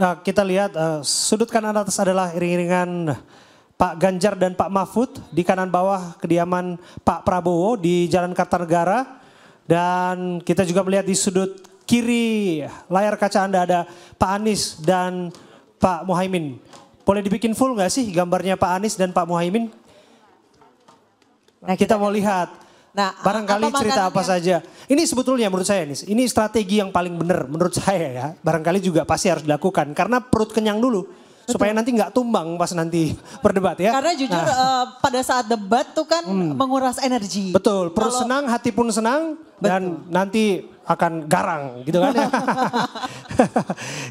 Nah, kita lihat uh, sudut kanan atas adalah iring-iringan Pak Ganjar dan Pak Mahfud di kanan bawah kediaman Pak Prabowo di Jalan Kartanegara dan kita juga melihat di sudut kiri layar kaca Anda ada Pak Anies dan Pak Muhaimin. Boleh dibikin full nggak sih gambarnya Pak Anies dan Pak Muhaimin? Nah, kita, kita mau lihat Nah, barangkali apa cerita apa saja. Ini sebetulnya menurut saya nih, ini strategi yang paling benar menurut saya ya. Barangkali juga pasti harus dilakukan karena perut kenyang dulu. supaya nanti nggak tumbang pas nanti berdebat ya. Karena jujur nah. uh, pada saat debat tuh kan hmm. menguras energi. Betul, perut Kalau... senang, hati pun senang Betul. dan nanti akan garang gitu kan. Ya.